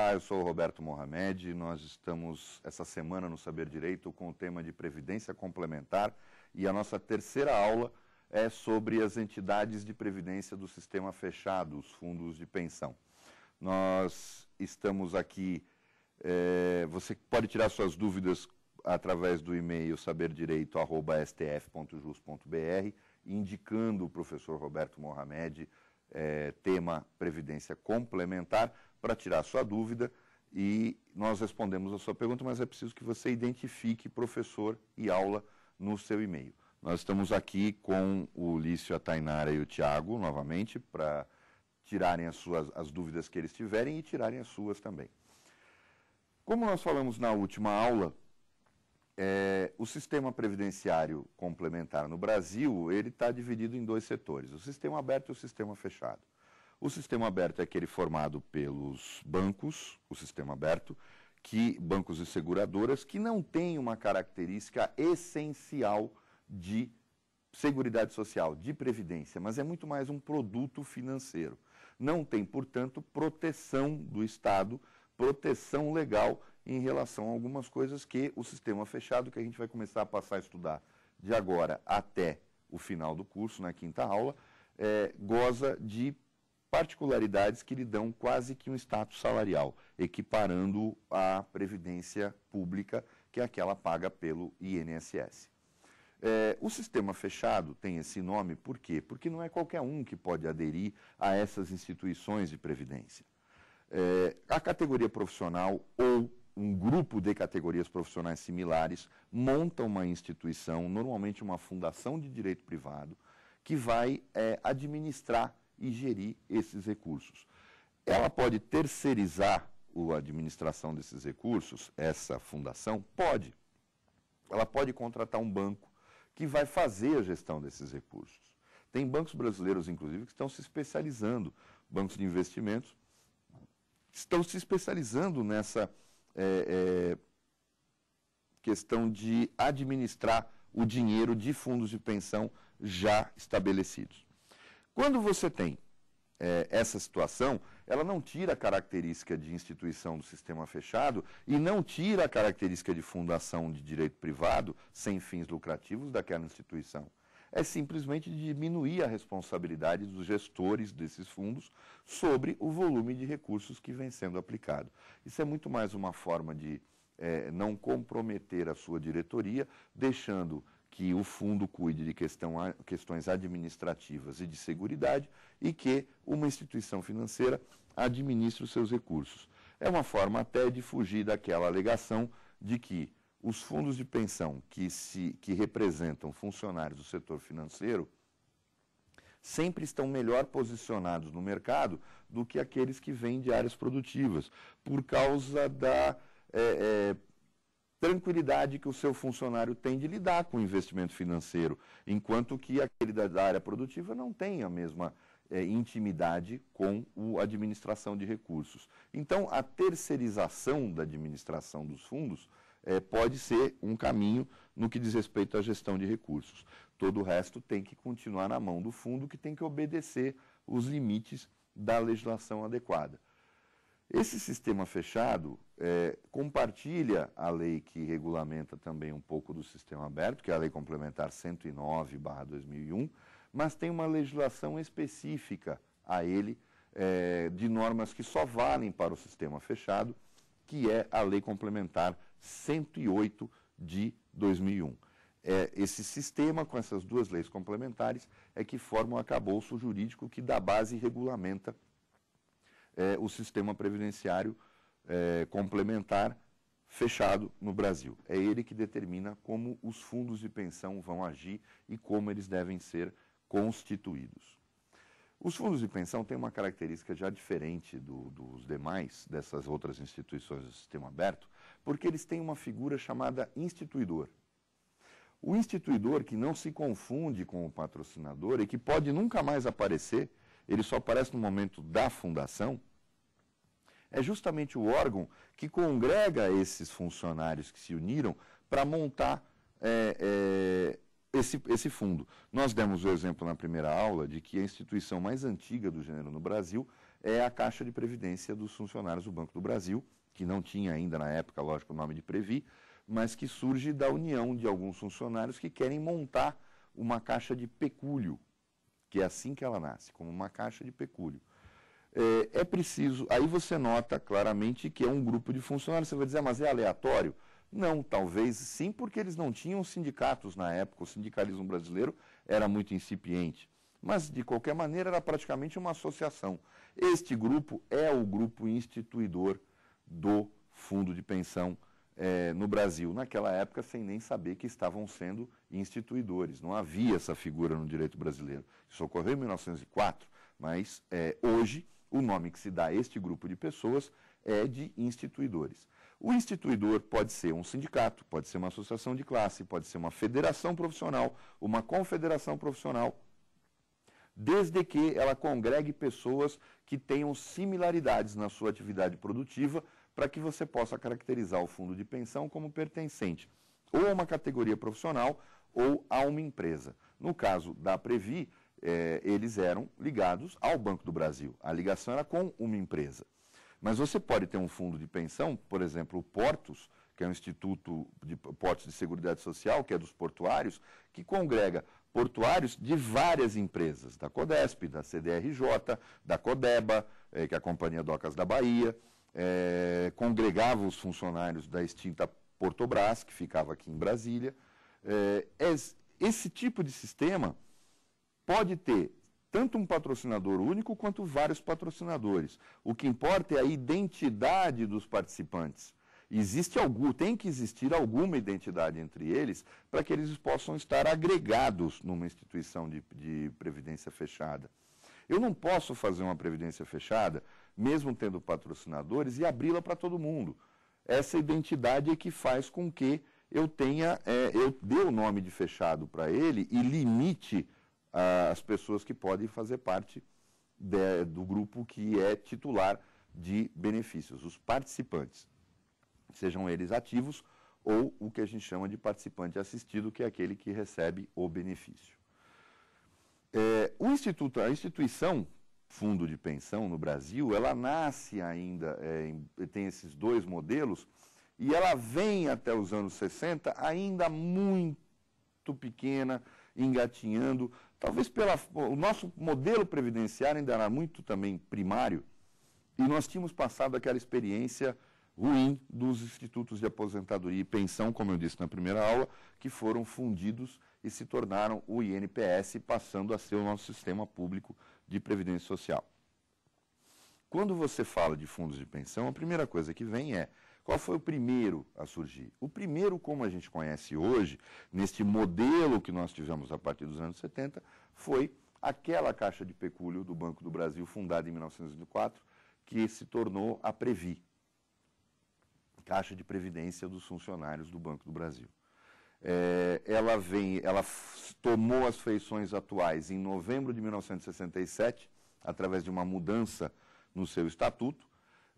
Olá, eu sou o Roberto Mohamed. Nós estamos essa semana no Saber Direito com o tema de Previdência Complementar e a nossa terceira aula é sobre as entidades de previdência do sistema fechado, os fundos de pensão. Nós estamos aqui. É, você pode tirar suas dúvidas através do e-mail saberdireito.stf.jus.br, indicando o professor Roberto Mohamed, é, tema Previdência Complementar para tirar sua dúvida e nós respondemos a sua pergunta, mas é preciso que você identifique professor e aula no seu e-mail. Nós estamos aqui com o Lício, a Tainara e o Tiago, novamente, para tirarem as, suas, as dúvidas que eles tiverem e tirarem as suas também. Como nós falamos na última aula, é, o sistema previdenciário complementar no Brasil, ele está dividido em dois setores, o sistema aberto e o sistema fechado. O sistema aberto é aquele formado pelos bancos, o sistema aberto, que bancos e seguradoras que não tem uma característica essencial de seguridade social, de previdência, mas é muito mais um produto financeiro. Não tem, portanto, proteção do Estado, proteção legal em relação a algumas coisas que o sistema fechado, que a gente vai começar a passar a estudar de agora até o final do curso, na quinta aula, é, goza de particularidades que lhe dão quase que um status salarial, equiparando à previdência pública, que é aquela paga pelo INSS. É, o sistema fechado tem esse nome por quê? Porque não é qualquer um que pode aderir a essas instituições de previdência. É, a categoria profissional ou um grupo de categorias profissionais similares monta uma instituição, normalmente uma fundação de direito privado, que vai é, administrar e gerir esses recursos. Ela pode terceirizar a administração desses recursos, essa fundação? Pode. Ela pode contratar um banco que vai fazer a gestão desses recursos. Tem bancos brasileiros, inclusive, que estão se especializando, bancos de investimentos, estão se especializando nessa é, é, questão de administrar o dinheiro de fundos de pensão já estabelecidos. Quando você tem é, essa situação, ela não tira a característica de instituição do sistema fechado e não tira a característica de fundação de direito privado sem fins lucrativos daquela instituição. É simplesmente diminuir a responsabilidade dos gestores desses fundos sobre o volume de recursos que vem sendo aplicado. Isso é muito mais uma forma de é, não comprometer a sua diretoria, deixando que o fundo cuide de questão, questões administrativas e de segurança e que uma instituição financeira administre os seus recursos. É uma forma até de fugir daquela alegação de que os fundos de pensão que, se, que representam funcionários do setor financeiro sempre estão melhor posicionados no mercado do que aqueles que vêm de áreas produtivas, por causa da é, é, tranquilidade que o seu funcionário tem de lidar com o investimento financeiro, enquanto que aquele da área produtiva não tem a mesma é, intimidade com a administração de recursos. Então, a terceirização da administração dos fundos é, pode ser um caminho no que diz respeito à gestão de recursos. Todo o resto tem que continuar na mão do fundo, que tem que obedecer os limites da legislação adequada. Esse sistema fechado é, compartilha a lei que regulamenta também um pouco do sistema aberto, que é a Lei Complementar 109-2001, mas tem uma legislação específica a ele, é, de normas que só valem para o sistema fechado, que é a Lei Complementar 108 de 2001. É, esse sistema, com essas duas leis complementares, é que forma o um acabouço jurídico que dá base e regulamenta é, o sistema previdenciário é, complementar fechado no Brasil. É ele que determina como os fundos de pensão vão agir e como eles devem ser constituídos. Os fundos de pensão têm uma característica já diferente do, dos demais, dessas outras instituições do sistema aberto, porque eles têm uma figura chamada instituidor. O instituidor que não se confunde com o patrocinador e que pode nunca mais aparecer, ele só aparece no momento da fundação, é justamente o órgão que congrega esses funcionários que se uniram para montar é, é, esse, esse fundo. Nós demos o exemplo na primeira aula de que a instituição mais antiga do gênero no Brasil é a Caixa de Previdência dos Funcionários do Banco do Brasil, que não tinha ainda na época, lógico, o nome de Previ, mas que surge da união de alguns funcionários que querem montar uma caixa de pecúlio, que é assim que ela nasce, como uma caixa de pecúlio é, é, preciso. Aí você nota claramente que é um grupo de funcionários. Você vai dizer, ah, mas é aleatório? Não, talvez sim, porque eles não tinham sindicatos na época. O sindicalismo brasileiro era muito incipiente. Mas, de qualquer maneira, era praticamente uma associação. Este grupo é o grupo instituidor do fundo de pensão é, no Brasil, naquela época, sem nem saber que estavam sendo instituidores. Não havia essa figura no direito brasileiro. Isso ocorreu em 1904, mas é, hoje o nome que se dá a este grupo de pessoas é de instituidores. O instituidor pode ser um sindicato, pode ser uma associação de classe, pode ser uma federação profissional, uma confederação profissional, desde que ela congregue pessoas que tenham similaridades na sua atividade produtiva para que você possa caracterizar o fundo de pensão como pertencente ou a uma categoria profissional ou a uma empresa. No caso da Previ, é, eles eram ligados ao Banco do Brasil. A ligação era com uma empresa. Mas você pode ter um fundo de pensão, por exemplo, o Portos, que é um instituto de portos de seguridade social, que é dos portuários, que congrega portuários de várias empresas, da Codesp, da CDRJ, da Codeba, é, que é a Companhia Docas da Bahia, é, congregava os funcionários da extinta Portobras, que ficava aqui em Brasília. É, esse tipo de sistema pode ter tanto um patrocinador único quanto vários patrocinadores. O que importa é a identidade dos participantes. Existe algum, tem que existir alguma identidade entre eles para que eles possam estar agregados numa instituição de, de previdência fechada. Eu não posso fazer uma previdência fechada, mesmo tendo patrocinadores, e abri-la para todo mundo. Essa identidade é que faz com que eu tenha, é, eu dê o nome de fechado para ele e limite as pessoas que podem fazer parte de, do grupo que é titular de benefícios, os participantes, sejam eles ativos ou o que a gente chama de participante assistido, que é aquele que recebe o benefício. É, o instituto, a instituição fundo de pensão no Brasil, ela nasce ainda, é, tem esses dois modelos, e ela vem até os anos 60 ainda muito pequena, engatinhando, Talvez pela, o nosso modelo previdenciário ainda era muito também primário e nós tínhamos passado aquela experiência ruim dos institutos de aposentadoria e pensão, como eu disse na primeira aula, que foram fundidos e se tornaram o INPS, passando a ser o nosso sistema público de previdência social. Quando você fala de fundos de pensão, a primeira coisa que vem é qual foi o primeiro a surgir? O primeiro, como a gente conhece hoje, neste modelo que nós tivemos a partir dos anos 70, foi aquela Caixa de Pecúlio do Banco do Brasil, fundada em 1904, que se tornou a Previ, Caixa de Previdência dos Funcionários do Banco do Brasil. É, ela vem, ela tomou as feições atuais em novembro de 1967, através de uma mudança no seu estatuto,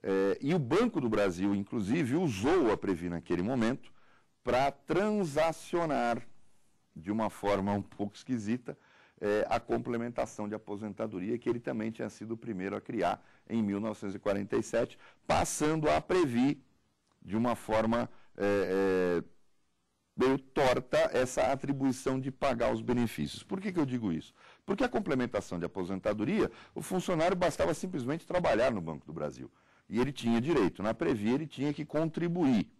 é, e o Banco do Brasil, inclusive, usou a Previ naquele momento para transacionar de uma forma um pouco esquisita é, a complementação de aposentadoria, que ele também tinha sido o primeiro a criar em 1947, passando a Previ de uma forma é, é, meio torta essa atribuição de pagar os benefícios. Por que, que eu digo isso? Porque a complementação de aposentadoria, o funcionário bastava simplesmente trabalhar no Banco do Brasil e ele tinha direito. Na Previ, ele tinha que contribuir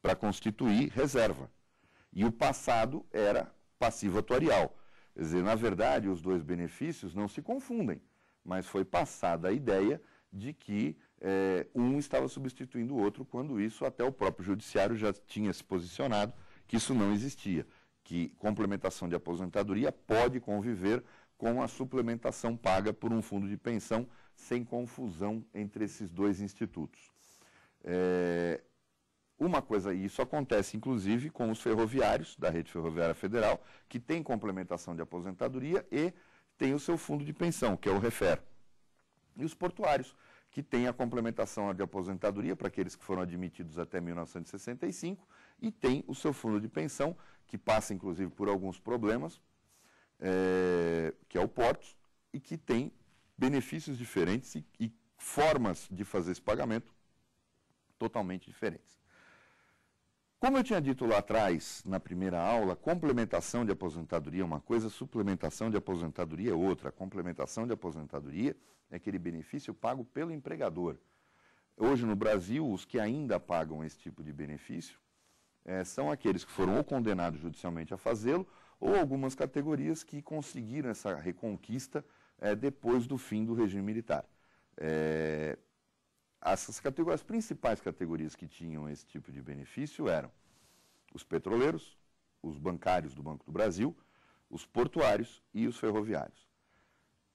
para constituir reserva. E o passado era passivo atuarial. Quer dizer, na verdade, os dois benefícios não se confundem, mas foi passada a ideia de que eh, um estava substituindo o outro, quando isso até o próprio judiciário já tinha se posicionado que isso não existia, que complementação de aposentadoria pode conviver com a suplementação paga por um fundo de pensão sem confusão entre esses dois institutos. É, uma coisa, e isso acontece inclusive com os ferroviários da Rede Ferroviária Federal, que tem complementação de aposentadoria e tem o seu fundo de pensão, que é o REFER. E os portuários, que têm a complementação de aposentadoria para aqueles que foram admitidos até 1965 e tem o seu fundo de pensão, que passa inclusive por alguns problemas, é, que é o Portos, e que tem benefícios diferentes e, e formas de fazer esse pagamento totalmente diferentes. Como eu tinha dito lá atrás, na primeira aula, complementação de aposentadoria é uma coisa, suplementação de aposentadoria é outra. A complementação de aposentadoria é aquele benefício pago pelo empregador. Hoje no Brasil, os que ainda pagam esse tipo de benefício é, são aqueles que foram ou condenados judicialmente a fazê-lo, ou algumas categorias que conseguiram essa reconquista é, depois do fim do regime militar. É, as, categorias, as principais categorias que tinham esse tipo de benefício eram os petroleiros, os bancários do Banco do Brasil, os portuários e os ferroviários.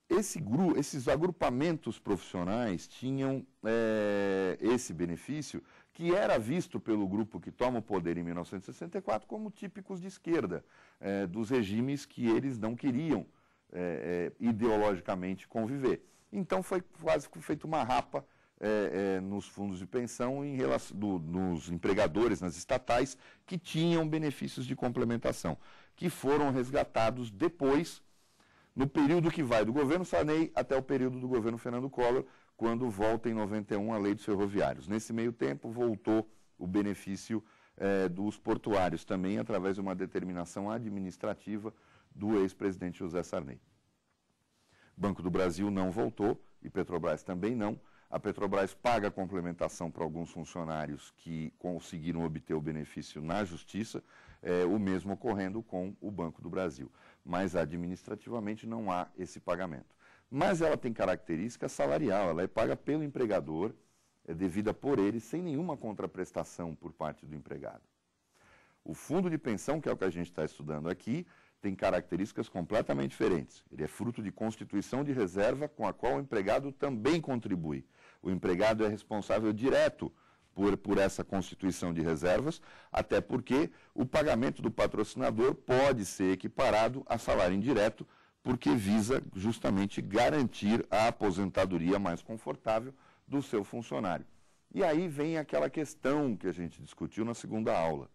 Esse gru, esses agrupamentos profissionais tinham é, esse benefício que era visto pelo grupo que toma o poder em 1964 como típicos de esquerda, é, dos regimes que eles não queriam é, é, ideologicamente conviver. Então foi quase feito uma rapa é, é, nos fundos de pensão em relação do, nos empregadores, nas estatais, que tinham benefícios de complementação, que foram resgatados depois, no período que vai do governo Sanei até o período do governo Fernando Collor, quando volta em 91 a lei dos ferroviários. Nesse meio tempo voltou o benefício é, dos portuários, também através de uma determinação administrativa do ex-presidente José Sarney. Banco do Brasil não voltou e Petrobras também não. A Petrobras paga complementação para alguns funcionários que conseguiram obter o benefício na justiça, é, o mesmo ocorrendo com o Banco do Brasil. Mas administrativamente não há esse pagamento. Mas ela tem característica salarial, ela é paga pelo empregador, é devida por ele, sem nenhuma contraprestação por parte do empregado. O fundo de pensão, que é o que a gente está estudando aqui, tem características completamente diferentes. Ele é fruto de constituição de reserva com a qual o empregado também contribui. O empregado é responsável direto por, por essa constituição de reservas, até porque o pagamento do patrocinador pode ser equiparado a salário indireto, porque visa justamente garantir a aposentadoria mais confortável do seu funcionário. E aí vem aquela questão que a gente discutiu na segunda aula.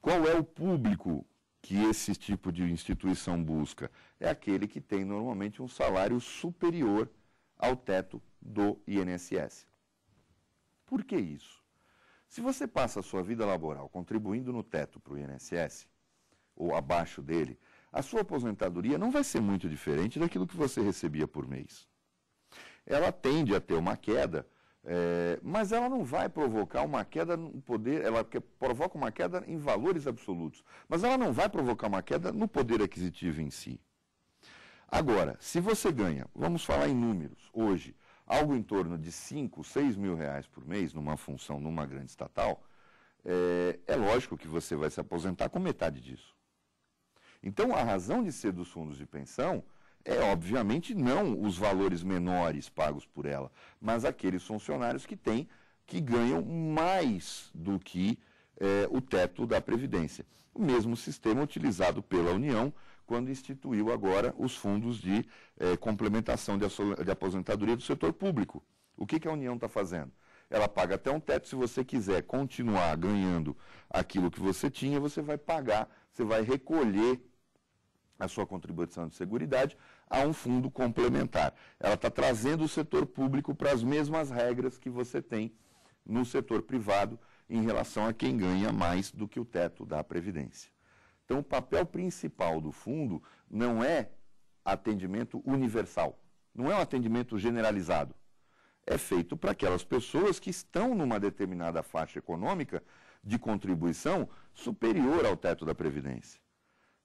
Qual é o público que esse tipo de instituição busca? É aquele que tem normalmente um salário superior ao teto do INSS. Por que isso? Se você passa a sua vida laboral contribuindo no teto para o INSS, ou abaixo dele, a sua aposentadoria não vai ser muito diferente daquilo que você recebia por mês. Ela tende a ter uma queda é, mas ela não vai provocar uma queda no poder, ela provoca uma queda em valores absolutos, mas ela não vai provocar uma queda no poder aquisitivo em si. Agora, se você ganha, vamos falar em números, hoje, algo em torno de 5, 6 mil reais por mês numa função numa grande estatal, é, é lógico que você vai se aposentar com metade disso. Então, a razão de ser dos fundos de pensão é obviamente não os valores menores pagos por ela, mas aqueles funcionários que têm, que ganham mais do que é, o teto da Previdência. O mesmo sistema utilizado pela União quando instituiu agora os fundos de é, complementação de, de, aposentadoria do setor público. O que, que a União está fazendo? Ela paga até um teto, se você quiser continuar ganhando aquilo que você tinha, você vai pagar, você vai recolher a sua contribuição de seguridade a um fundo complementar. Ela está trazendo o setor público para as mesmas regras que você tem no setor privado em relação a quem ganha mais do que o teto da Previdência. Então, o papel principal do fundo não é atendimento universal, não é um atendimento generalizado. É feito para aquelas pessoas que estão numa determinada faixa econômica de contribuição superior ao teto da Previdência.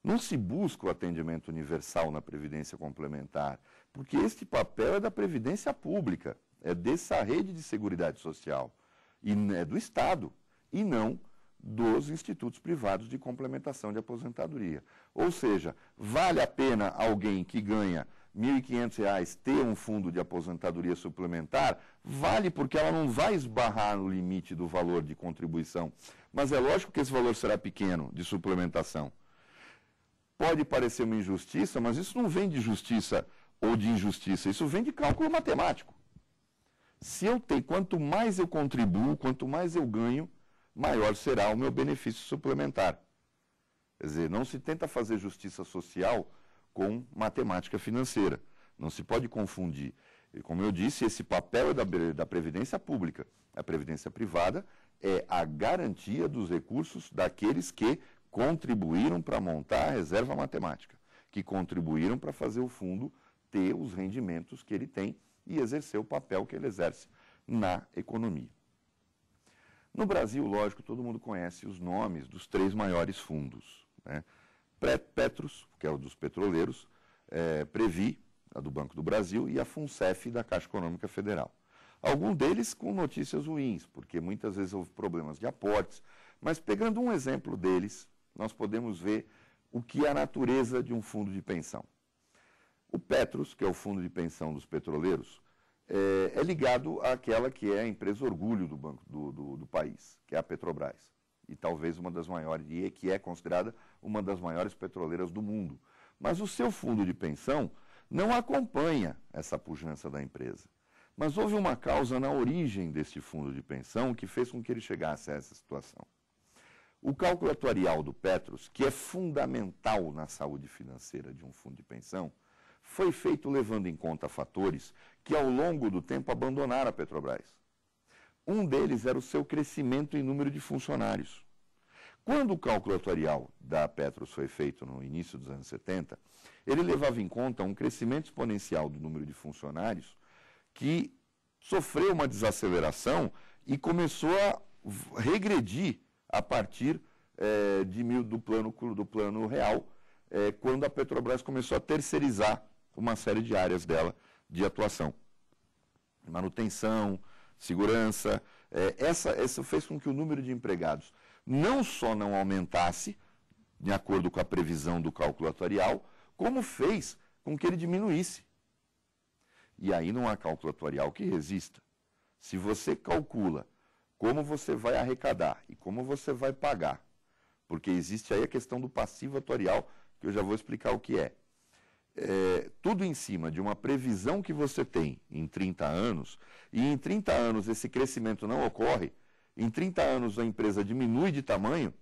Não se busca o atendimento universal na Previdência Complementar, porque este papel é da Previdência Pública, é dessa rede de Seguridade Social, e é do Estado, e não dos institutos privados de complementação de aposentadoria. Ou seja, vale a pena alguém que ganha R$ 1.500 ter um fundo de aposentadoria suplementar? Vale porque ela não vai esbarrar no limite do valor de contribuição. Mas é lógico que esse valor será pequeno de suplementação. Pode parecer uma injustiça, mas isso não vem de justiça ou de injustiça, isso vem de cálculo matemático. Se eu tenho, quanto mais eu contribuo, quanto mais eu ganho, maior será o meu benefício suplementar. Quer dizer, não se tenta fazer justiça social com matemática financeira. Não se pode confundir. E, como eu disse, esse papel é da, da Previdência Pública. A Previdência Privada é a garantia dos recursos daqueles que contribuíram para montar a reserva matemática, que contribuíram para fazer o fundo ter os rendimentos que ele tem e exercer o papel que ele exerce na economia. No Brasil, lógico, todo mundo conhece os nomes dos três maiores fundos. Né? Petros, que é o dos petroleiros, é, Previ, a do Banco do Brasil, e a FUNCEF, da Caixa Econômica Federal. Alguns deles com notícias ruins, porque muitas vezes houve problemas de aportes. Mas pegando um exemplo deles, nós podemos ver o que é a natureza de um fundo de pensão. O Petros, que é o fundo de pensão dos petroleiros, é, é ligado àquela que é a empresa orgulho do, banco, do, do, do país, que é a Petrobras. E talvez uma das maiores, e é que é considerada uma das maiores petroleiras do mundo. Mas o seu fundo de pensão não acompanha essa pujança da empresa. Mas houve uma causa na origem desse fundo de pensão que fez com que ele chegasse a essa situação. O cálculo atuarial do Petros, que é fundamental na saúde financeira de um fundo de pensão, foi feito levando em conta fatores que ao longo do tempo abandonaram a Petrobras. Um deles era o seu crescimento em número de funcionários. Quando o cálculo atuarial da Petros foi feito no início dos anos 70, ele levava em conta um crescimento exponencial do número de funcionários que sofreu uma desaceleração e começou a regredir a partir é, de mil, do, plano, do plano real, é, quando a Petrobras começou a terceirizar uma série de áreas dela de atuação. Manutenção, segurança. É, essa, essa fez com que o número de empregados não só não aumentasse, de acordo com a previsão do cálculo atuarial, como fez com que ele diminuísse. E aí não há cálculo atuarial que resista. Se você calcula como você vai arrecadar e como você vai pagar. Porque existe aí a questão do passivo atuarial, que eu já vou explicar o que é. é. Tudo em cima de uma previsão que você tem em 30 anos, e em 30 anos esse crescimento não ocorre, em 30 anos a empresa diminui de tamanho,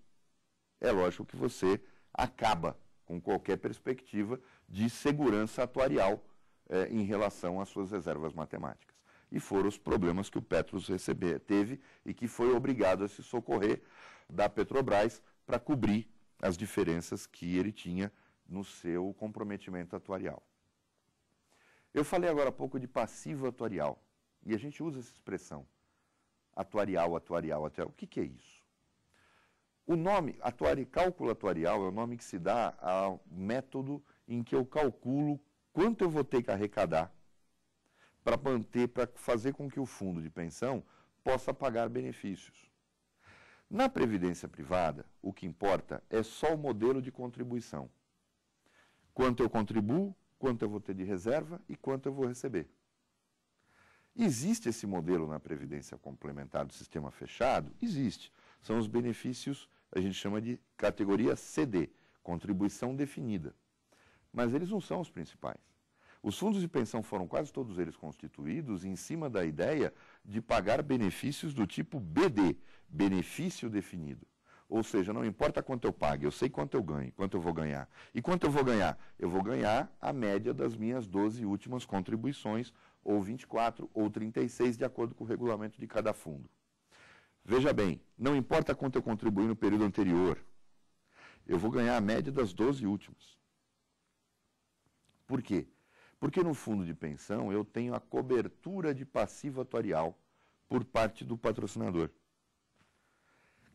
é lógico que você acaba com qualquer perspectiva de segurança atuarial é, em relação às suas reservas matemáticas e foram os problemas que o Petros recebe, teve e que foi obrigado a se socorrer da Petrobras para cobrir as diferenças que ele tinha no seu comprometimento atuarial. Eu falei agora há pouco de passivo atuarial, e a gente usa essa expressão, atuarial, atuarial, atuarial. O que, que é isso? O nome, atuari, cálculo atuarial, é o nome que se dá ao método em que eu calculo quanto eu vou ter que arrecadar para manter, para fazer com que o fundo de pensão possa pagar benefícios. Na previdência privada, o que importa é só o modelo de contribuição. Quanto eu contribuo, quanto eu vou ter de reserva e quanto eu vou receber. Existe esse modelo na previdência complementar do sistema fechado? Existe. São os benefícios, a gente chama de categoria CD, contribuição definida. Mas eles não são os principais. Os fundos de pensão foram quase todos eles constituídos em cima da ideia de pagar benefícios do tipo BD, benefício definido. Ou seja, não importa quanto eu pague, eu sei quanto eu ganho, quanto eu vou ganhar. E quanto eu vou ganhar? Eu vou ganhar a média das minhas 12 últimas contribuições, ou 24 ou 36, de acordo com o regulamento de cada fundo. Veja bem, não importa quanto eu contribuí no período anterior, eu vou ganhar a média das 12 últimas. Por quê? Porque no fundo de pensão eu tenho a cobertura de passivo atuarial por parte do patrocinador.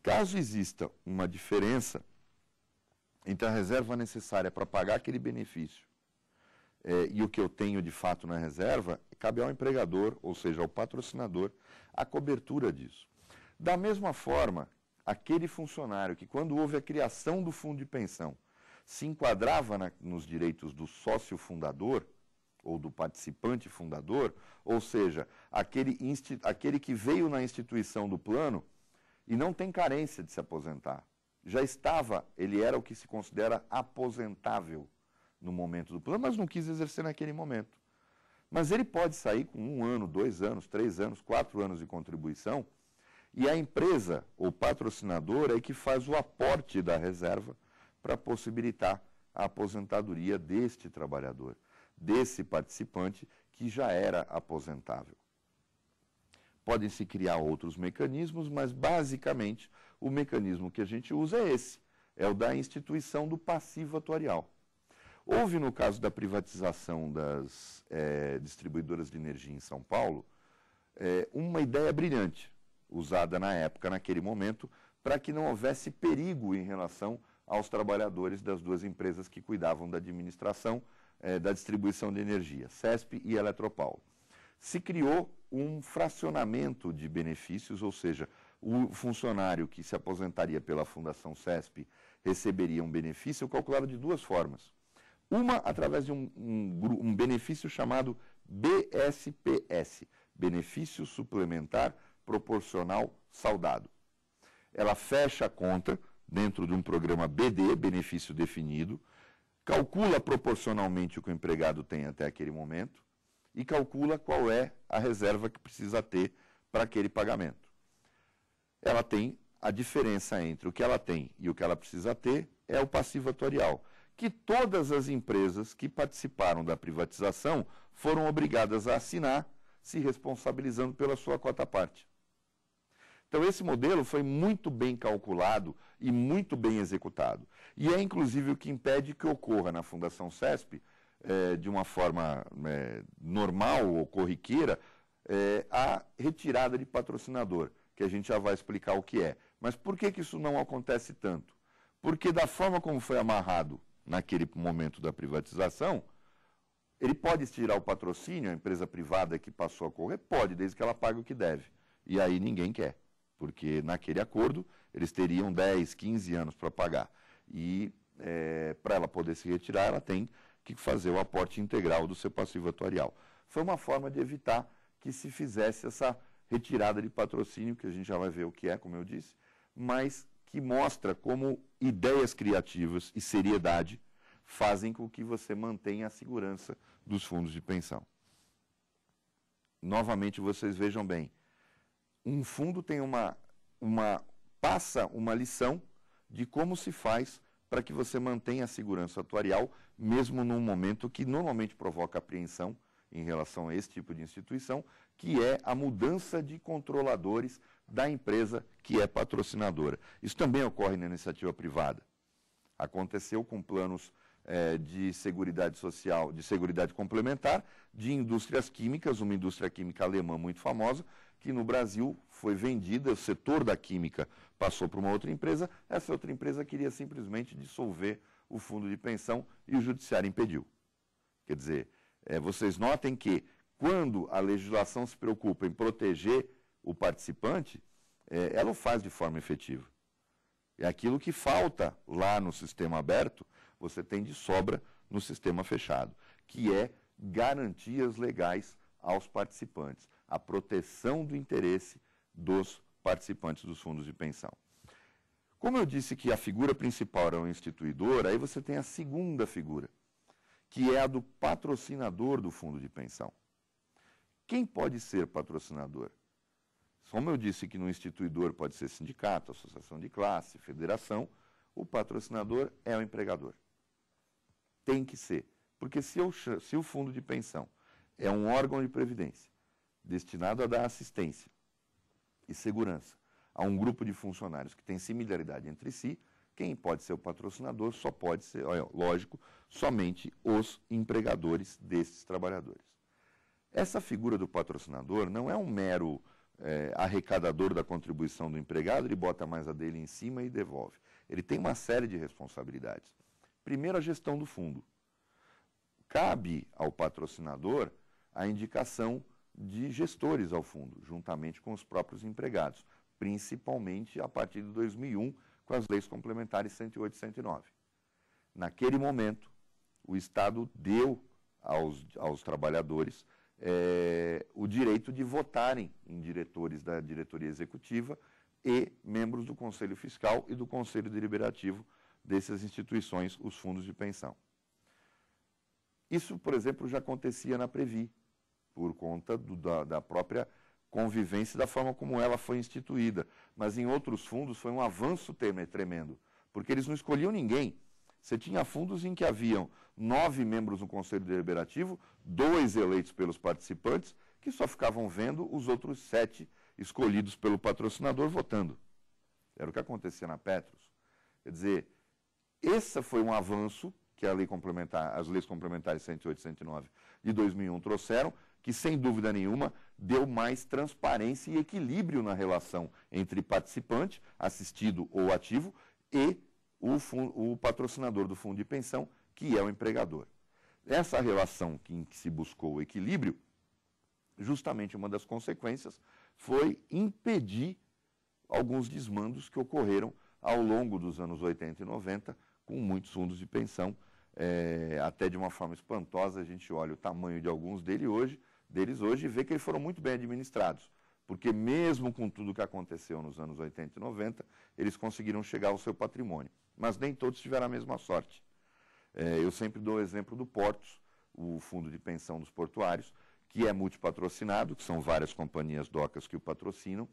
Caso exista uma diferença entre a reserva necessária para pagar aquele benefício é, e o que eu tenho de fato na reserva, cabe ao empregador, ou seja, ao patrocinador, a cobertura disso. Da mesma forma, aquele funcionário que, quando houve a criação do fundo de pensão, se enquadrava na, nos direitos do sócio fundador, ou do participante fundador, ou seja, aquele, aquele que veio na instituição do plano e não tem carência de se aposentar. Já estava, ele era o que se considera aposentável no momento do plano, mas não quis exercer naquele momento. Mas ele pode sair com um ano, dois anos, três anos, quatro anos de contribuição e a empresa ou patrocinador é que faz o aporte da reserva para possibilitar a aposentadoria deste trabalhador desse participante que já era aposentável. Podem-se criar outros mecanismos, mas basicamente o mecanismo que a gente usa é esse, é o da instituição do passivo atuarial. Houve, no caso da privatização das é, distribuidoras de energia em São Paulo, é, uma ideia brilhante, usada na época, naquele momento, para que não houvesse perigo em relação aos trabalhadores das duas empresas que cuidavam da administração é, da distribuição de energia, CESP e Eletropaulo. Se criou um fracionamento de benefícios, ou seja, o funcionário que se aposentaria pela Fundação CESP receberia um benefício calculado de duas formas. Uma, através de um, um, um benefício chamado BSPS, Benefício Suplementar Proporcional Saudado. Ela fecha a conta dentro de um programa BD, Benefício Definido, calcula proporcionalmente o que o empregado tem até aquele momento e calcula qual é a reserva que precisa ter para aquele pagamento. Ela tem a diferença entre o que ela tem e o que ela precisa ter é o passivo atuarial, que todas as empresas que participaram da privatização foram obrigadas a assinar, se responsabilizando pela sua cota parte. Então, esse modelo foi muito bem calculado e muito bem executado. E é, inclusive, o que impede que ocorra na Fundação CESP, é, de uma forma é, normal ou corriqueira, é, a retirada de patrocinador, que a gente já vai explicar o que é. Mas por que, que isso não acontece tanto? Porque, da forma como foi amarrado naquele momento da privatização, ele pode tirar o patrocínio, a empresa privada que passou a correr, pode, desde que ela pague o que deve. E aí ninguém quer porque naquele acordo eles teriam 10, 15 anos para pagar. E é, para ela poder se retirar, ela tem que fazer o aporte integral do seu passivo atuarial. Foi uma forma de evitar que se fizesse essa retirada de patrocínio, que a gente já vai ver o que é, como eu disse, mas que mostra como ideias criativas e seriedade fazem com que você mantenha a segurança dos fundos de pensão. Novamente, vocês vejam bem, um fundo tem uma, uma passa uma lição de como se faz para que você mantenha a segurança atuarial, mesmo num momento que normalmente provoca apreensão em relação a esse tipo de instituição, que é a mudança de controladores da empresa que é patrocinadora. Isso também ocorre na iniciativa privada. Aconteceu com planos eh, de segurança social, de segurança complementar, de indústrias químicas, uma indústria química alemã muito famosa, que no Brasil foi vendida, o setor da química passou para uma outra empresa, essa outra empresa queria simplesmente dissolver o fundo de pensão e o judiciário impediu. Quer dizer, é, vocês notem que quando a legislação se preocupa em proteger o participante, é, ela o faz de forma efetiva. É aquilo que falta lá no sistema aberto, você tem de sobra no sistema fechado, que é garantias legais aos participantes, a proteção do interesse dos participantes dos fundos de pensão. Como eu disse que a figura principal era o instituidor, aí você tem a segunda figura, que é a do patrocinador do fundo de pensão. Quem pode ser patrocinador? Como eu disse que no instituidor pode ser sindicato, associação de classe, federação, o patrocinador é o empregador. Tem que ser. Porque se, eu, se o fundo de pensão é um órgão de previdência destinado a dar assistência e segurança a um grupo de funcionários que tem similaridade entre si. Quem pode ser o patrocinador só pode ser, olha, lógico, somente os empregadores desses trabalhadores. Essa figura do patrocinador não é um mero é, arrecadador da contribuição do empregado, ele bota mais a dele em cima e devolve. Ele tem uma série de responsabilidades. Primeiro, a gestão do fundo. Cabe ao patrocinador a indicação de gestores ao fundo, juntamente com os próprios empregados, principalmente a partir de 2001, com as leis complementares 108 e 109. Naquele momento, o Estado deu aos, aos trabalhadores é, o direito de votarem em diretores da diretoria executiva e membros do Conselho Fiscal e do Conselho Deliberativo dessas instituições, os fundos de pensão. Isso, por exemplo, já acontecia na Previ, por conta do, da, da própria convivência da forma como ela foi instituída. Mas em outros fundos foi um avanço tremendo, porque eles não escolhiam ninguém. Você tinha fundos em que haviam nove membros no Conselho Deliberativo, dois eleitos pelos participantes, que só ficavam vendo os outros sete escolhidos pelo patrocinador votando. Era o que acontecia na Petros. Quer dizer, esse foi um avanço que a lei complementar, as leis complementares 108 e 109 de 2001 trouxeram, que, sem dúvida nenhuma, deu mais transparência e equilíbrio na relação entre participante, assistido ou ativo, e o, o patrocinador do fundo de pensão, que é o empregador. Essa relação em que se buscou o equilíbrio, justamente uma das consequências foi impedir alguns desmandos que ocorreram ao longo dos anos 80 e 90, com muitos fundos de pensão, é, até de uma forma espantosa, a gente olha o tamanho de alguns dele hoje, deles hoje e vê que eles foram muito bem administrados. Porque mesmo com tudo o que aconteceu nos anos 80 e 90, eles conseguiram chegar ao seu patrimônio. Mas nem todos tiveram a mesma sorte. É, eu sempre dou o exemplo do Portos, o fundo de pensão dos portuários, que é multipatrocinado, que são várias companhias docas que o patrocinam,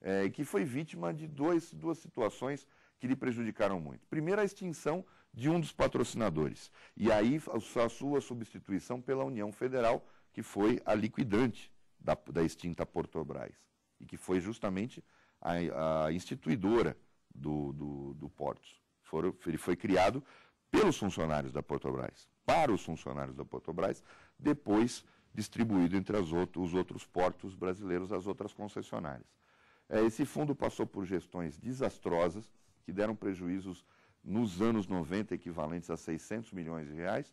é, que foi vítima de dois, duas situações que lhe prejudicaram muito. Primeiro, a extinção de um dos patrocinadores, e aí a sua substituição pela União Federal, que foi a liquidante da, da extinta Portobras, e que foi justamente a, a instituidora do, do, do Portos. Foram, ele foi criado pelos funcionários da Portobras, para os funcionários da Portobras, depois distribuído entre outro, os outros portos brasileiros, as outras concessionárias. É, esse fundo passou por gestões desastrosas, que deram prejuízos nos anos 90 equivalentes a 600 milhões de reais,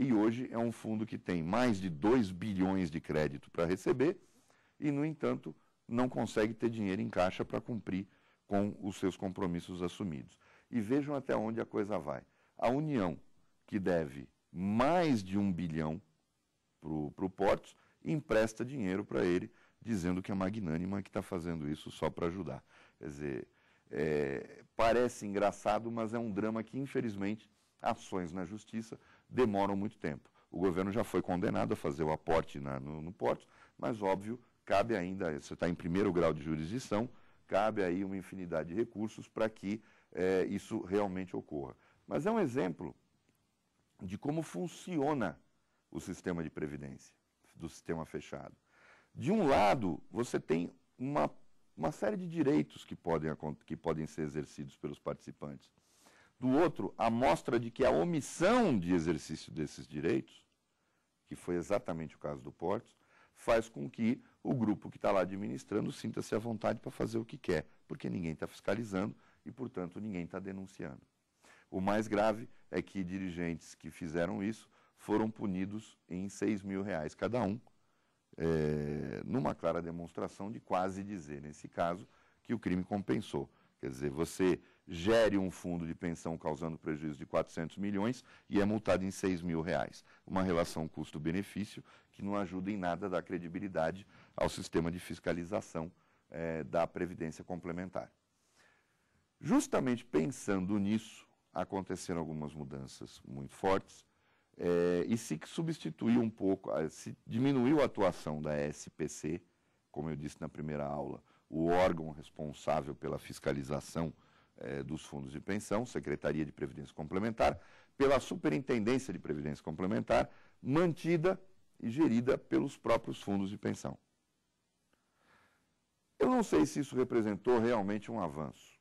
e hoje é um fundo que tem mais de 2 bilhões de crédito para receber e, no entanto, não consegue ter dinheiro em caixa para cumprir com os seus compromissos assumidos. E vejam até onde a coisa vai. A União, que deve mais de um bilhão para o Portos, empresta dinheiro para ele, dizendo que é magnânima que está fazendo isso só para ajudar. Quer dizer, é, parece engraçado, mas é um drama que, infelizmente, ações na justiça demoram muito tempo. O governo já foi condenado a fazer o aporte na, no, no porto, mas óbvio, cabe ainda, você está em primeiro grau de jurisdição, cabe aí uma infinidade de recursos para que é, isso realmente ocorra. Mas é um exemplo de como funciona o sistema de previdência, do sistema fechado. De um lado, você tem uma, uma série de direitos que podem, que podem ser exercidos pelos participantes. Do outro, a mostra de que a omissão de exercício desses direitos, que foi exatamente o caso do Portos, faz com que o grupo que está lá administrando sinta-se à vontade para fazer o que quer, porque ninguém está fiscalizando e, portanto, ninguém está denunciando. O mais grave é que dirigentes que fizeram isso foram punidos em 6 mil reais cada um, é, numa clara demonstração de quase dizer, nesse caso, que o crime compensou. Quer dizer, você gere um fundo de pensão causando prejuízo de 400 milhões e é multado em 6 mil reais. Uma relação custo-benefício que não ajuda em nada a dar credibilidade ao sistema de fiscalização eh, da Previdência Complementar. Justamente pensando nisso, aconteceram algumas mudanças muito fortes eh, e se substituiu um pouco, eh, se diminuiu a atuação da SPC, como eu disse na primeira aula, o órgão responsável pela fiscalização é, dos Fundos de Pensão, Secretaria de Previdência Complementar, pela Superintendência de Previdência Complementar, mantida e gerida pelos próprios fundos de pensão. Eu não sei se isso representou realmente um avanço.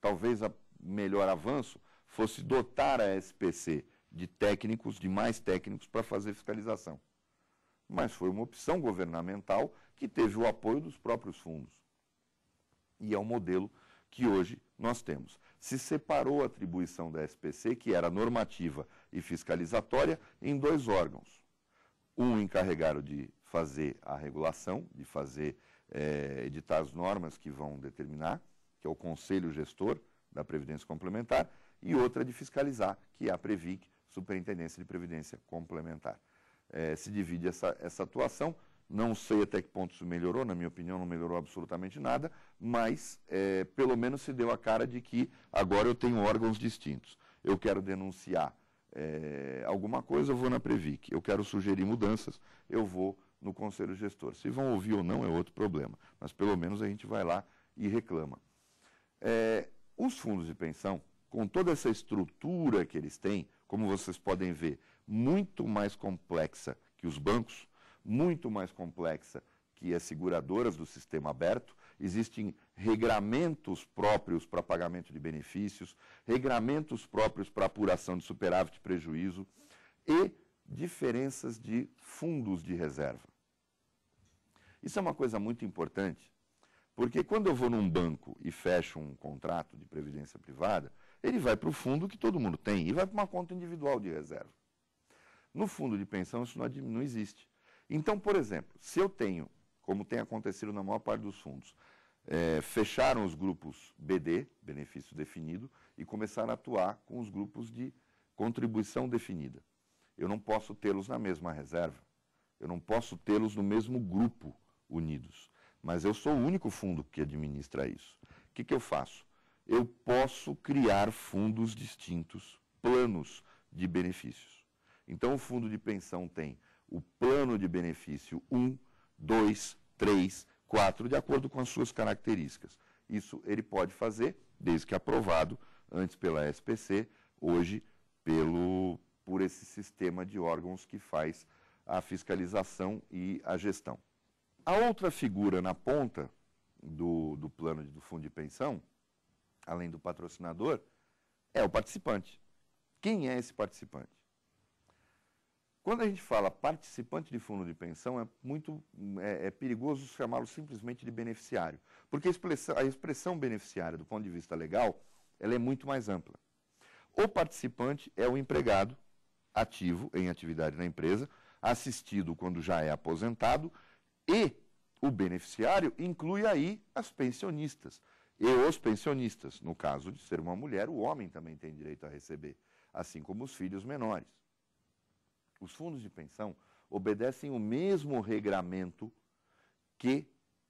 Talvez o melhor avanço fosse dotar a SPC de técnicos, de mais técnicos, para fazer fiscalização. Mas foi uma opção governamental que teve o apoio dos próprios fundos. E é um modelo que hoje nós temos. Se separou a atribuição da SPC, que era normativa e fiscalizatória, em dois órgãos. Um encarregado de fazer a regulação, de fazer é, editar as normas que vão determinar, que é o Conselho Gestor da Previdência Complementar, e outra de fiscalizar, que é a Previc, Superintendência de Previdência Complementar. É, se divide essa, essa atuação não sei até que ponto isso melhorou, na minha opinião, não melhorou absolutamente nada, mas é, pelo menos se deu a cara de que agora eu tenho órgãos distintos. Eu quero denunciar é, alguma coisa, eu vou na Previc. Eu quero sugerir mudanças, eu vou no Conselho Gestor. Se vão ouvir ou não é outro problema, mas pelo menos a gente vai lá e reclama. É, os fundos de pensão, com toda essa estrutura que eles têm, como vocês podem ver, muito mais complexa que os bancos, muito mais complexa que as seguradoras do sistema aberto, existem regramentos próprios para pagamento de benefícios, regramentos próprios para apuração de superávit de prejuízo e diferenças de fundos de reserva. Isso é uma coisa muito importante, porque quando eu vou num banco e fecho um contrato de previdência privada, ele vai para o fundo que todo mundo tem e vai para uma conta individual de reserva. No fundo de pensão, isso não é existe. Então, por exemplo, se eu tenho, como tem acontecido na maior parte dos fundos, é, fecharam os grupos BD, benefício definido, e começaram a atuar com os grupos de contribuição definida. Eu não posso tê-los na mesma reserva, eu não posso tê-los no mesmo grupo unidos, mas eu sou o único fundo que administra isso. O que, que eu faço? Eu posso criar fundos distintos, planos de benefícios. Então, o fundo de pensão tem o plano de benefício 1, 2, 3, 4, de acordo com as suas características. Isso ele pode fazer, desde que aprovado, antes pela SPC, hoje pelo, por esse sistema de órgãos que faz a fiscalização e a gestão. A outra figura na ponta do, do plano de, do fundo de pensão, além do patrocinador, é o participante. Quem é esse participante? Quando a gente fala participante de fundo de pensão, é muito é, é perigoso chamá-lo simplesmente de beneficiário, porque a expressão, a expressão beneficiário, do ponto de vista legal, ela é muito mais ampla. O participante é o empregado ativo em atividade na empresa, assistido quando já é aposentado, e o beneficiário inclui aí as pensionistas e os pensionistas. No caso de ser uma mulher, o homem também tem direito a receber, assim como os filhos menores. Os fundos de pensão obedecem o mesmo regramento que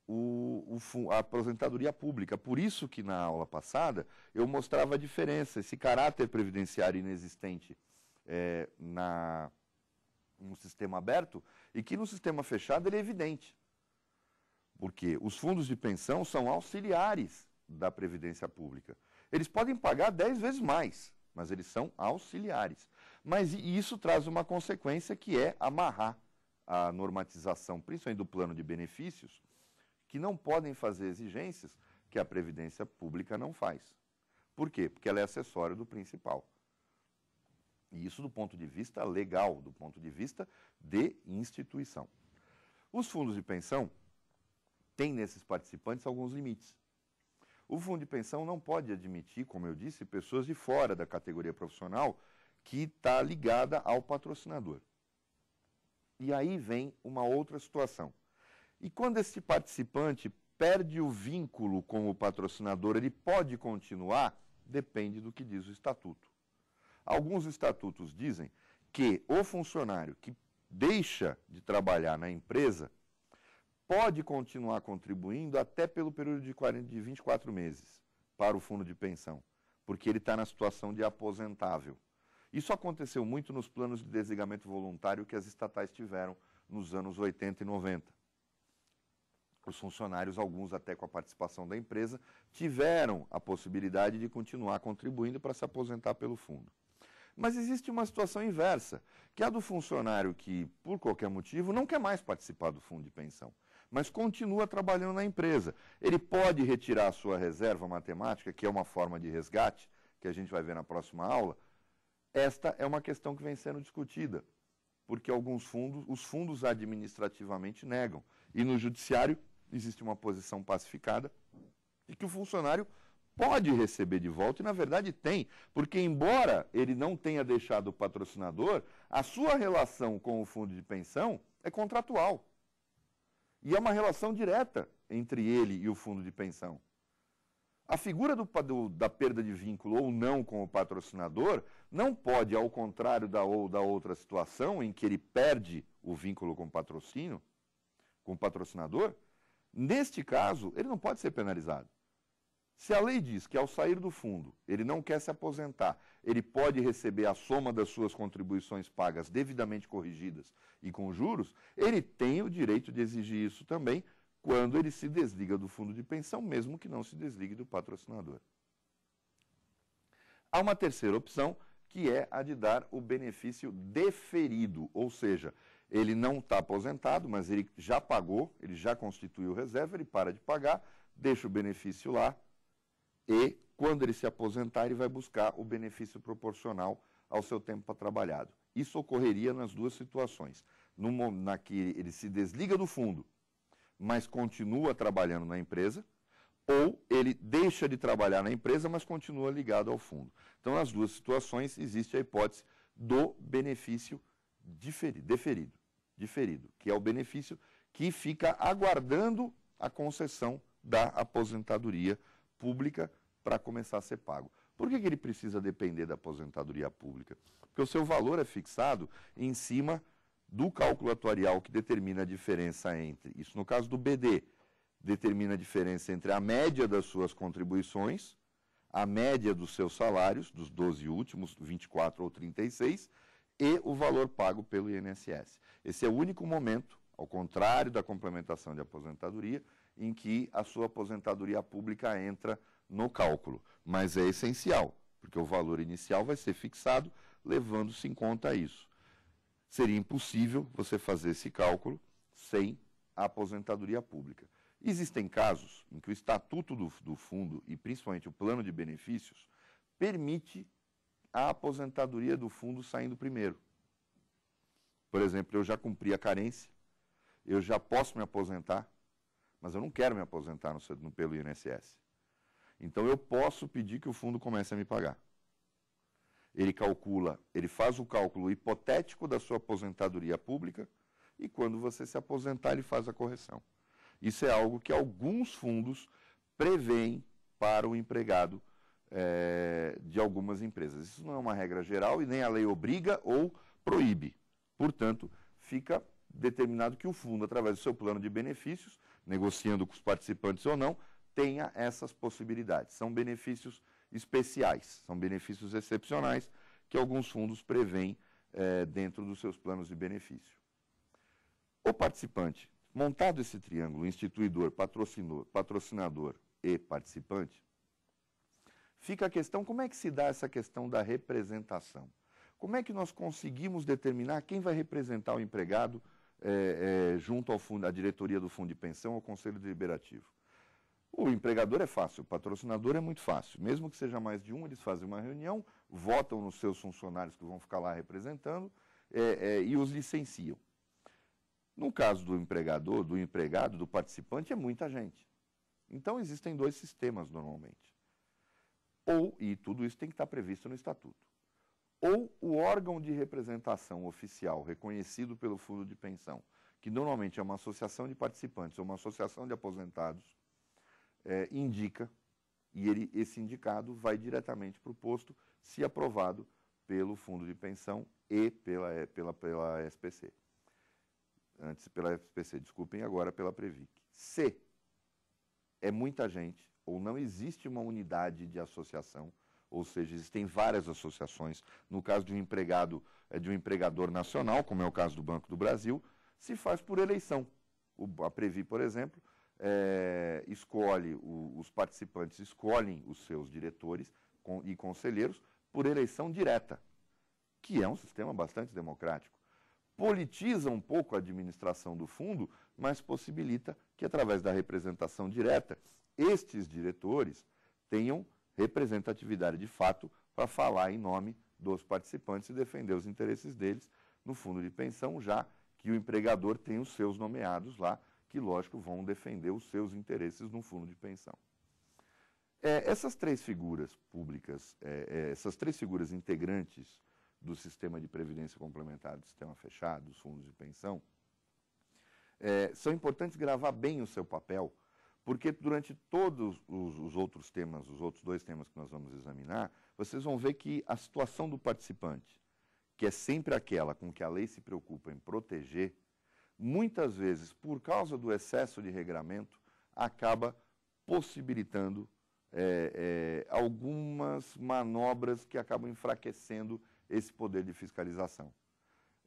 o, o, a aposentadoria pública. Por isso que na aula passada eu mostrava a diferença, esse caráter previdenciário inexistente é, na, no sistema aberto e que no sistema fechado ele é evidente. Porque os fundos de pensão são auxiliares da previdência pública. Eles podem pagar dez vezes mais, mas eles são auxiliares. Mas isso traz uma consequência que é amarrar a normatização, principalmente do plano de benefícios, que não podem fazer exigências que a Previdência Pública não faz. Por quê? Porque ela é acessória do principal. E isso do ponto de vista legal, do ponto de vista de instituição. Os fundos de pensão têm nesses participantes alguns limites. O fundo de pensão não pode admitir, como eu disse, pessoas de fora da categoria profissional que está ligada ao patrocinador. E aí vem uma outra situação. E quando esse participante perde o vínculo com o patrocinador, ele pode continuar? Depende do que diz o estatuto. Alguns estatutos dizem que o funcionário que deixa de trabalhar na empresa pode continuar contribuindo até pelo período de, 24 meses para o fundo de pensão, porque ele está na situação de aposentável. Isso aconteceu muito nos planos de desligamento voluntário que as estatais tiveram nos anos 80 e 90. Os funcionários, alguns até com a participação da empresa, tiveram a possibilidade de continuar contribuindo para se aposentar pelo fundo. Mas existe uma situação inversa, que é a do funcionário que, por qualquer motivo, não quer mais participar do fundo de pensão mas continua trabalhando na empresa. Ele pode retirar a sua reserva matemática, que é uma forma de resgate, que a gente vai ver na próxima aula, esta é uma questão que vem sendo discutida, porque alguns fundos, os fundos administrativamente negam. E no judiciário existe uma posição pacificada de que o funcionário pode receber de volta, e na verdade tem, porque embora ele não tenha deixado o patrocinador, a sua relação com o fundo de pensão é contratual. E é uma relação direta entre ele e o fundo de pensão. A figura do, do, da perda de vínculo ou não com o patrocinador não pode, ao contrário da, ou, da outra situação, em que ele perde o vínculo com o patrocínio, com o patrocinador, neste caso, ele não pode ser penalizado. Se a lei diz que ao sair do fundo ele não quer se aposentar, ele pode receber a soma das suas contribuições pagas devidamente corrigidas e com juros, ele tem o direito de exigir isso também quando ele se desliga do fundo de pensão, mesmo que não se desligue do patrocinador. Há uma terceira opção, que é a de dar o benefício deferido, ou seja, ele não está aposentado, mas ele já pagou, ele já constituiu reserva, ele para de pagar, deixa o benefício lá e, quando ele se aposentar, ele vai buscar o benefício proporcional ao seu tempo trabalhado. Isso ocorreria nas duas situações. Numa, na que ele se desliga do fundo mas continua trabalhando na empresa, ou ele deixa de trabalhar na empresa, mas continua ligado ao fundo. Então, nas duas situações, existe a hipótese do benefício diferido, deferido, diferido, que é o benefício que fica aguardando a concessão da aposentadoria pública para começar a ser pago. Por que, que ele precisa depender da aposentadoria pública? Porque o seu valor é fixado em cima do cálculo atuarial que determina a diferença entre, isso no caso do BD, determina a diferença entre a média das suas contribuições, a média dos seus salários, dos 12 últimos, 24 ou 36, e o valor pago pelo INSS. Esse é o único momento, ao contrário da complementação de aposentadoria, em que a sua aposentadoria pública entra no cálculo. Mas é essencial, porque o valor inicial vai ser fixado levando-se em conta isso seria impossível você fazer esse cálculo sem a aposentadoria pública. Existem casos em que o estatuto do, do fundo e principalmente o plano de benefícios permite a aposentadoria do fundo saindo primeiro. Por exemplo, eu já cumpri a carência, eu já posso me aposentar, mas eu não quero me aposentar no, no, pelo INSS. Então eu posso pedir que o fundo comece a me pagar ele calcula, ele faz o cálculo hipotético da sua aposentadoria pública e quando você se aposentar, ele faz a correção. Isso é algo que alguns fundos preveem para o empregado é, de algumas empresas. Isso não é uma regra geral e nem a lei obriga ou proíbe. Portanto, fica determinado que o fundo, através do seu plano de benefícios, negociando com os participantes ou não, tenha essas possibilidades. São benefícios especiais, são benefícios excepcionais que alguns fundos prevêem é, eh, dentro dos seus planos de benefício. O participante, montado esse triângulo, instituidor, patrocinador e participante, fica a questão como é que se dá essa questão da representação. Como é que nós conseguimos determinar quem vai representar o empregado é, é, junto ao fundo, à diretoria do fundo de pensão ou conselho deliberativo? O empregador é fácil, o patrocinador é muito fácil. Mesmo que seja mais de um, eles fazem uma reunião, votam nos seus funcionários que vão ficar lá representando é, é, e os licenciam. No caso do empregador, do empregado, do participante, é muita gente. Então existem dois sistemas normalmente. Ou, e tudo isso tem que estar previsto no estatuto, ou o órgão de representação oficial reconhecido pelo fundo de pensão, que normalmente é uma associação de participantes ou uma associação de aposentados, é, indica e ele, esse indicado vai diretamente para o posto, se aprovado pelo fundo de pensão e pela, é, pela, pela SPC. Antes pela SPC, desculpem, agora pela Previc. Se é muita gente, ou não existe uma unidade de associação, ou seja, existem várias associações, no caso de um empregado, é, de um empregador nacional, como é o caso do Banco do Brasil, se faz por eleição. a Previ, por exemplo, é, escolhe, o, os participantes escolhem os seus diretores com, e conselheiros por eleição direta, que é um sistema bastante democrático. Politiza um pouco a administração do fundo, mas possibilita que, através da representação direta, estes diretores tenham representatividade de fato para falar em nome dos participantes e defender os interesses deles no fundo de pensão, já que o empregador tem os seus nomeados lá que, lógico, vão defender os seus interesses no fundo de pensão. É, essas três figuras públicas, é, é, essas três figuras integrantes do sistema de previdência complementar, do sistema fechado, dos fundos de pensão, é, são importantes gravar bem o seu papel, porque durante todos os, os outros temas, os outros dois temas que nós vamos examinar, vocês vão ver que a situação do participante, que é sempre aquela com que a lei se preocupa em proteger, muitas vezes, por causa do excesso de regramento, acaba possibilitando é, é, algumas manobras que acabam enfraquecendo esse poder de fiscalização.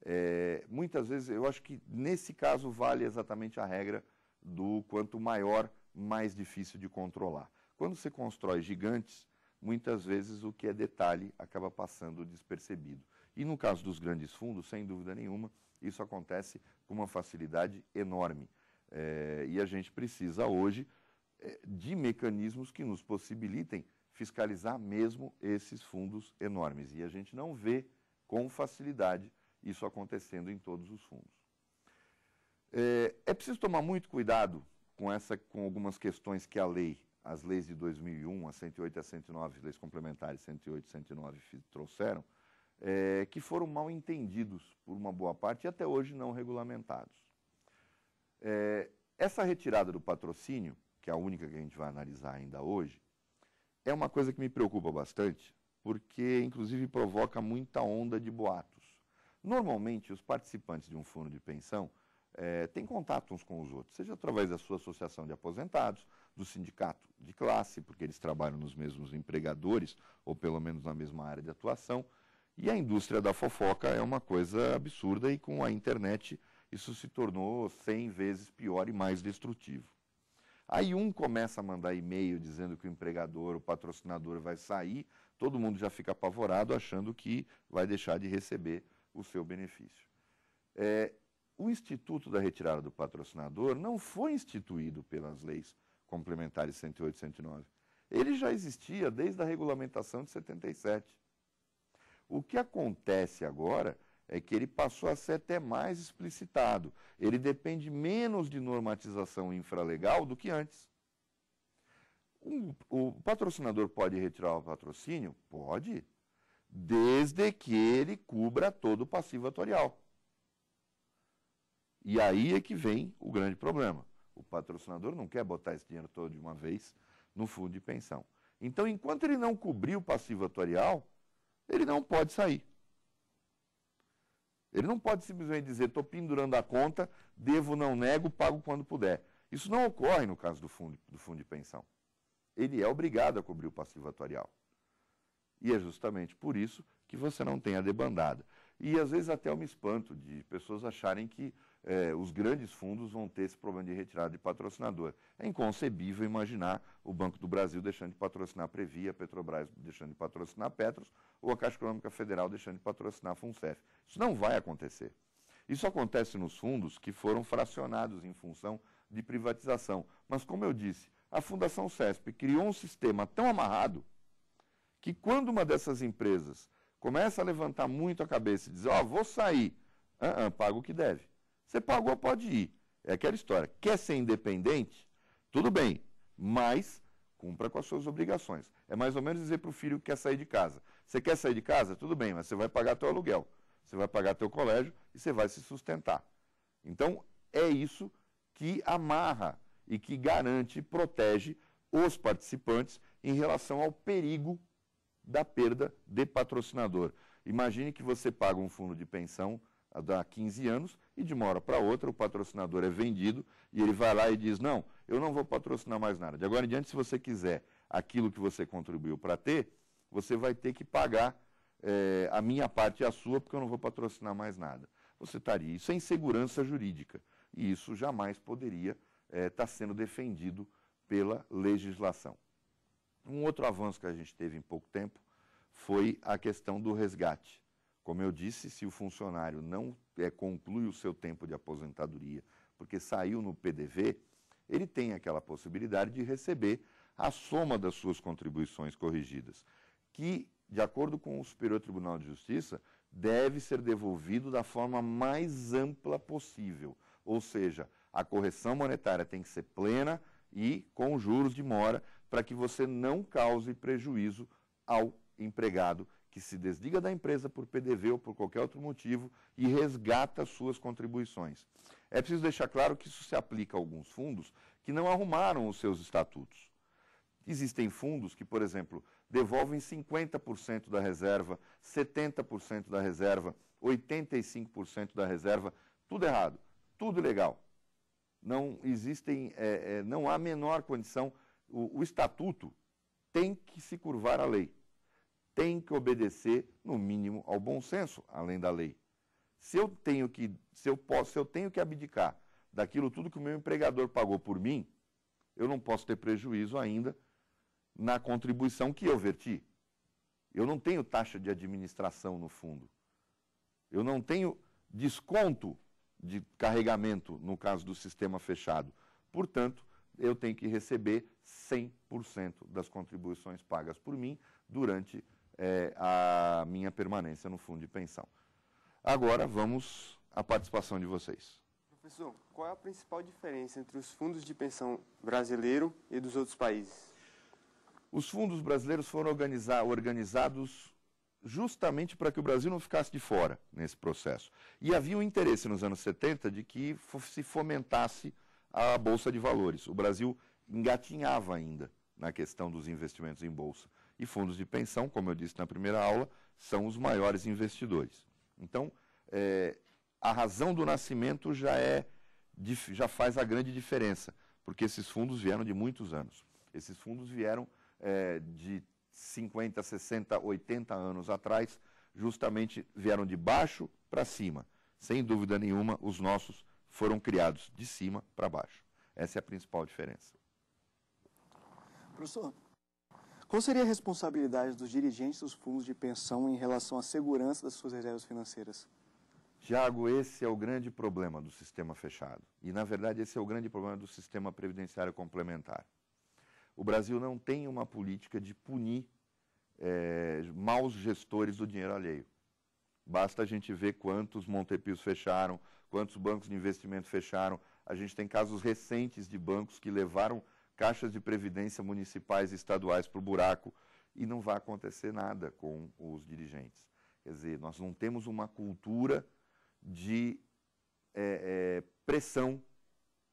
É, muitas vezes, eu acho que nesse caso vale exatamente a regra do quanto maior, mais difícil de controlar. Quando se constrói gigantes, muitas vezes o que é detalhe acaba passando despercebido. E no caso dos grandes fundos, sem dúvida nenhuma, isso acontece com uma facilidade enorme. É, e a gente precisa hoje eh, de mecanismos que nos possibilitem fiscalizar mesmo esses fundos enormes. E a gente não vê com facilidade isso acontecendo em todos os fundos. É, é preciso tomar muito cuidado com, essa, com algumas questões que a lei, as leis de 2001, a 108 e a 109, leis complementares 108 e 109 trouxeram, é, que foram mal entendidos por uma boa parte e até hoje não regulamentados. É, essa retirada do patrocínio, que é a única que a gente vai analisar ainda hoje, é uma coisa que me preocupa bastante, porque inclusive provoca muita onda de boatos. Normalmente, os participantes de um fundo de pensão é, têm contato uns com os outros, seja através da sua associação de aposentados, do sindicato de classe, porque eles trabalham nos mesmos empregadores, ou pelo menos na mesma área de atuação, e a indústria da fofoca é uma coisa absurda e com a internet isso se tornou 100 vezes pior e mais destrutivo. Aí um começa a mandar e-mail dizendo que o empregador, o patrocinador vai sair, todo mundo já fica apavorado achando que vai deixar de receber o seu benefício. É, o Instituto da Retirada do Patrocinador não foi instituído pelas leis complementares 108 e 109. Ele já existia desde a regulamentação de 77. O que acontece agora é que ele passou a ser até mais explicitado. Ele depende menos de normatização infralegal do que antes. o patrocinador pode retirar o patrocínio? Pode, desde que ele cubra todo o passivo atorial. E aí é que vem o grande problema. O patrocinador não quer botar esse dinheiro todo de uma vez no fundo de pensão. Então, enquanto ele não cobrir o passivo atorial, ele não pode sair. Ele não pode simplesmente dizer, estou pendurando a conta, devo, não nego, pago quando puder. Isso não ocorre no caso do fundo, do fundo de pensão. Ele é obrigado a cobrir o passivo atuarial. E é justamente por isso que você não tem a debandada. E às vezes até eu me espanto de pessoas acharem que é, os grandes fundos vão ter esse problema de retirada de patrocinador. É inconcebível imaginar o Banco do Brasil deixando de patrocinar a Previa, a Petrobras deixando de patrocinar a Petros ou a Caixa Econômica Federal deixando de patrocinar a FUNCEF. Isso não vai acontecer. Isso acontece nos fundos que foram fracionados em função de privatização. Mas, como eu disse, a Fundação CESP criou um sistema tão amarrado que quando uma dessas empresas começa a levantar muito a cabeça e dizer, ó, oh, vou sair, uh -uh, paga o que deve. Você pagou, pode ir. É aquela história. Quer ser independente? Tudo bem, mas cumpra com as suas obrigações. É mais ou menos dizer para o filho que quer sair de casa. Você quer sair de casa? Tudo bem, mas você vai pagar teu aluguel, você vai pagar teu colégio e você vai se sustentar. Então, é isso que amarra e que garante protege os participantes em relação ao perigo da perda de patrocinador. Imagine que você paga um fundo de pensão há 15 anos e de uma hora para outra o patrocinador é vendido e ele vai lá e diz: Não, eu não vou patrocinar mais nada. De agora em diante, se você quiser aquilo que você contribuiu para ter, você vai ter que pagar é, a minha parte e a sua, porque eu não vou patrocinar mais nada. Você estaria. Tá isso é insegurança jurídica e isso jamais poderia estar eh, é, tá sendo defendido pela legislação. Um outro avanço que a gente teve em pouco tempo foi a questão do resgate. Como eu disse, se o funcionário não é, conclui o seu tempo de aposentadoria porque saiu no PDV, ele tem aquela possibilidade de receber a soma das suas contribuições corrigidas, que, de acordo com o Superior Tribunal de Justiça, deve ser devolvido da forma mais ampla possível. Ou seja, a correção monetária tem que ser plena e com juros de mora para que você não cause prejuízo ao empregado que se desliga da empresa por PDV ou por qualquer outro motivo e resgata suas contribuições. É preciso deixar claro que isso se aplica a alguns fundos que não arrumaram os seus estatutos. Existem fundos que, por exemplo, devolvem 50% da reserva, 70% da reserva, 85% da reserva, tudo errado, tudo ilegal. Não existem, é, é, não há menor condição. o, o estatuto tem que se curvar à lei tem que obedecer, no mínimo, ao bom senso, além da lei. Se eu tenho que, se eu posso, se eu tenho que abdicar daquilo tudo que o meu empregador pagou por mim, eu não posso ter prejuízo ainda na contribuição que eu verti. Eu não tenho taxa de administração no fundo. Eu não tenho desconto de carregamento no caso do sistema fechado. Portanto, eu tenho que receber 100% das contribuições pagas por mim durante é, a minha permanência no fundo de pensão. Agora vamos à participação de vocês. Professor, qual é a principal diferença entre os fundos de pensão brasileiro e dos outros países? Os fundos brasileiros foram organizar, organizados justamente para que o Brasil não ficasse de fora nesse processo. E havia um interesse nos anos 70 de que se fomentasse a Bolsa de Valores. O Brasil engatinhava ainda na questão dos investimentos em Bolsa e fundos de pensão, como eu disse na primeira aula, são os maiores investidores. Então, é, a razão do nascimento já é já faz a grande diferença, porque esses fundos vieram de muitos anos. Esses fundos vieram é, de 50, 60, 80 anos atrás, justamente vieram de baixo para cima. Sem dúvida nenhuma, os nossos foram criados de cima para baixo. Essa é a principal diferença. Professor, qual seria a responsabilidade dos dirigentes dos fundos de pensão em relação à segurança das suas reservas financeiras? Tiago, esse é o grande problema do sistema fechado. E, na verdade, esse é o grande problema do sistema previdenciário complementar. O Brasil não tem uma política de punir é, maus gestores do dinheiro alheio. Basta a gente ver quantos Montepios fecharam, quantos bancos de investimento fecharam. A gente tem casos recentes de bancos que levaram caixas de previdência municipais e estaduais para o buraco e não vai acontecer nada com os dirigentes. Quer dizer, nós não temos uma cultura de é, é, pressão,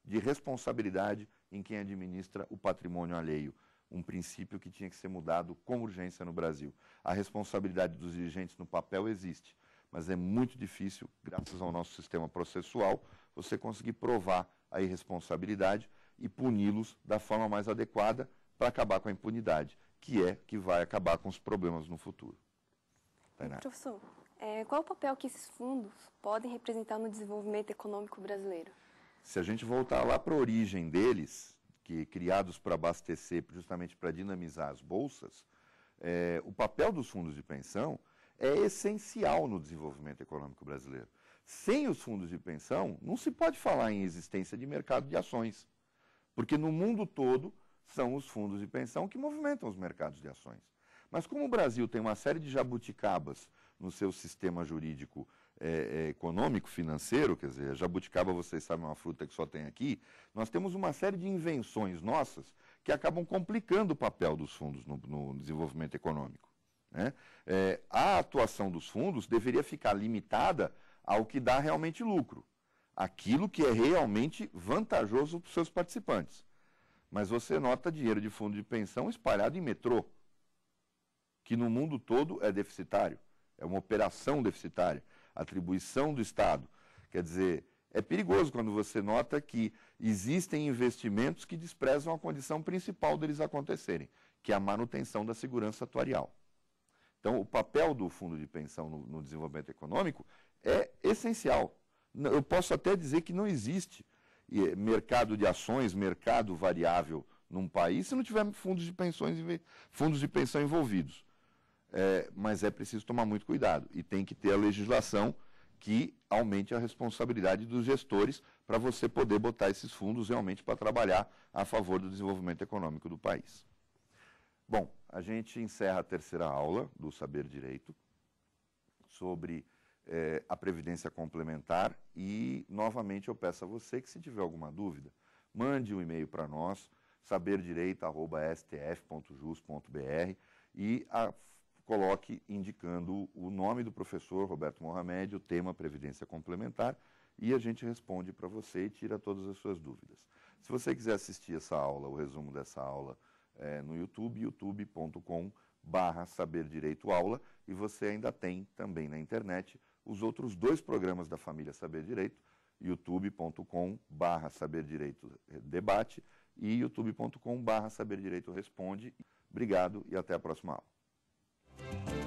de responsabilidade em quem administra o patrimônio alheio. Um princípio que tinha que ser mudado com urgência no Brasil. A responsabilidade dos dirigentes no papel existe, mas é muito difícil, graças ao nosso sistema processual, você conseguir provar a irresponsabilidade e puni-los da forma mais adequada para acabar com a impunidade, que é que vai acabar com os problemas no futuro. Tainá. Professor, é, qual o papel que esses fundos podem representar no desenvolvimento econômico brasileiro? Se a gente voltar lá para a origem deles, que criados para abastecer, justamente para dinamizar as bolsas, é, o papel dos fundos de pensão é essencial no desenvolvimento econômico brasileiro. Sem os fundos de pensão, não se pode falar em existência de mercado de ações. Porque no mundo todo são os fundos de pensão que movimentam os mercados de ações. Mas como o Brasil tem uma série de jabuticabas no seu sistema jurídico é, é, econômico, financeiro, quer dizer, jabuticaba, vocês sabem, é uma fruta que só tem aqui, nós temos uma série de invenções nossas que acabam complicando o papel dos fundos no, no desenvolvimento econômico. Né? É, a atuação dos fundos deveria ficar limitada ao que dá realmente lucro aquilo que é realmente vantajoso para os seus participantes. Mas você nota dinheiro de fundo de pensão espalhado em metrô, que no mundo todo é deficitário, é uma operação deficitária, atribuição do Estado. Quer dizer, é perigoso quando você nota que existem investimentos que desprezam a condição principal deles acontecerem, que é a manutenção da segurança atuarial. Então, o papel do fundo de pensão no, no desenvolvimento econômico é essencial eu posso até dizer que não existe eh, mercado de ações, mercado variável num país se não tiver fundos de pensões fundos de pensão envolvidos. É, mas é preciso tomar muito cuidado e tem que ter a legislação que aumente a responsabilidade dos gestores para você poder botar esses fundos realmente para trabalhar a favor do desenvolvimento econômico do país. Bom, a gente encerra a terceira aula do Saber Direito sobre é, a Previdência Complementar. E, novamente, eu peço a você que, se tiver alguma dúvida, mande um e-mail para nós, saberdireita.stf.jus.br e a, coloque indicando o nome do professor Roberto Mohamed, o tema Previdência Complementar, e a gente responde para você e tira todas as suas dúvidas. Se você quiser assistir essa aula, o resumo dessa aula, é, no YouTube, youtube.com.br saberdireitoaula e você ainda tem também na internet os outros dois programas da família Saber Direito, youtube.com/barra Saber Direito Debate e youtube.com/barra Saber Direito Responde. Obrigado e até a próxima aula.